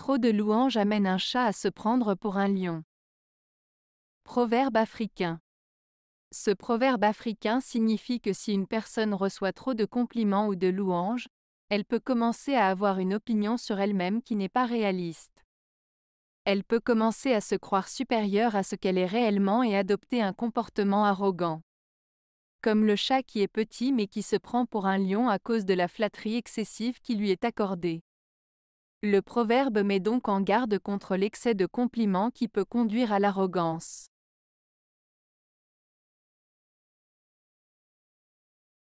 Trop de louanges amène un chat à se prendre pour un lion. Proverbe africain. Ce proverbe africain signifie que si une personne reçoit trop de compliments ou de louanges, elle peut commencer à avoir une opinion sur elle-même qui n'est pas réaliste. Elle peut commencer à se croire supérieure à ce qu'elle est réellement et adopter un comportement arrogant. Comme le chat qui est petit mais qui se prend pour un lion à cause de la flatterie excessive qui lui est accordée. Le proverbe met donc en garde contre l'excès de compliments qui peut conduire à l'arrogance.